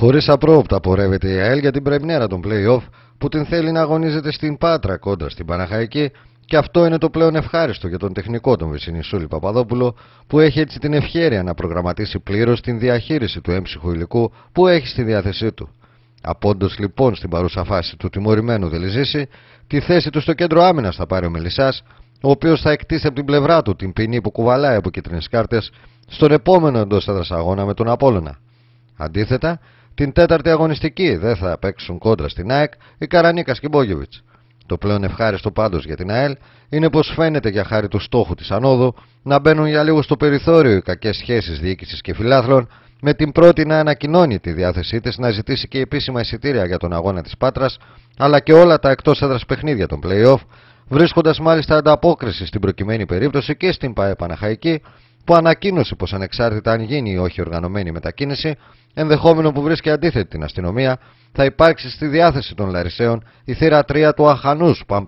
Χωρί απρόοπτα πορεύεται η ΑΕΛ για την πρεμιέρα των play-off που την θέλει να αγωνίζεται στην Πάτρα κόντρα στην Παναχαϊκή και αυτό είναι το πλέον ευχάριστο για τον τεχνικό τον Βυσινισούλη Παπαδόπουλο που έχει έτσι την ευχαίρεια να προγραμματίσει πλήρως την διαχείριση του έμψυχου υλικού που έχει στη διάθεσή του. Απόντως λοιπόν στην παρούσα φάση του τιμωρημένου Δελιζήση, τη θέση του στο κέντρο άμυνας θα πάρει ο Μελισσάς, ο οποίος θα εκτίσει από την πλευρά του την ποινή που κουβαλάει από κίτρινες κάρτες στον επόμενο εντός έδρας αγώνα με τον Απόλωνα. Αντίθετα, την τέταρτη αγωνιστική δεν θα παίξουν κόντρα στην ΑΕΚ οι Καρανίκας και Μπόγεβιτ. Το πλέον ευχάριστο πάντως για την ΑΕΛ είναι πως φαίνεται για χάρη του στόχου της ανόδου να μπαίνουν για λίγο στο περιθώριο οι κακές σχέσεις διοίκησης και φιλάθλων, με την πρώτη να ανακοινώνει τη διάθεσή της να ζητήσει και επίσημα εισιτήρια για τον αγώνα της Πάτρας, αλλά και όλα τα εκτός έδρας παιχνίδια των playoff, βρίσκοντας μάλιστα ανταπόκριση στην προκειμένη περίπτωση και στην ΠαΕ Παναχαϊκή, που ανακοίνωσε πως ανεξάρτητα αν γίνει ή όχι οργανωμένη μετακίνηση, ενδεχόμενο που βρίσκει αντίθετη την αστυνομία, θα υπάρξει στη διάθεση των Λαρισαίων η θύρα 3 του Αχανούς στα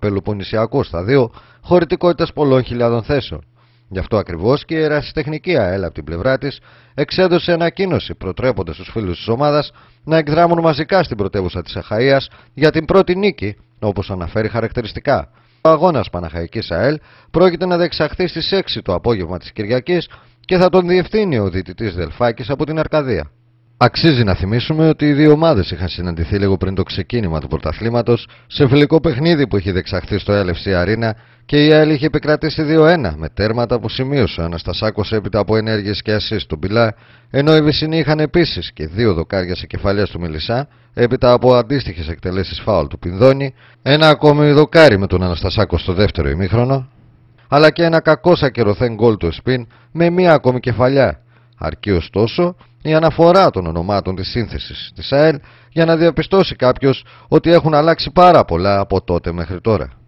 σταδίου χωρητικότητας πολλών χιλιάδων θέσεων. Γι' αυτό ακριβώς και η ερασιτεχνική ΑΕΛ από την πλευρά της εξέδωσε ανακοίνωση προτρέποντας τους φίλους της ομάδας να εκδράμουν μαζικά στην πρωτεύουσα της Αχαία για την πρώτη νίκη, όπως αναφέρει χαρακτηριστικά. Ο αγώνας Παναχαϊκής ΑΕΛ πρόκειται να δεξαχθεί στις 6 το απόγευμα της Κυριακής και θα τον διευθύνει ο διτητής Δελφάκης από την Αρκαδία. Αξίζει να θυμίσουμε ότι οι δύο ομάδες είχαν συναντηθεί λίγο πριν το ξεκίνημα του πρωταθλήματος σε φιλικό παιχνίδι που είχε δεξαχθεί στο LFC Arena και η ΑΕΛ είχε επικρατήσει 2-1 με τέρματα που σημείωσε ο Αναστασάκος έπειτα από ενέργειες και ασύ του Μπιλά, ενώ οι Βυσσινοί είχαν επίσης και δύο δοκάρια σε κεφαλιά του Μιλισά έπειτα από αντίστοιχες εκτελέσεις φάουλ του Πινδόνη, ένα ακόμη δοκάρι με τον Αναστασάκο στο δεύτερο ημίχρονο, αλλά και ένα κακό ακεροθέν γκολ του Εσπίν με μία ακόμη κεφαλιά. Αρκεί ωστόσο η αναφορά των ονομάτων της σύνθεσης της ΑΕΛ για να διαπιστώσει κάποιος ότι έχουν αλλάξει πάρα πολλά από τότε μέχρι τώρα.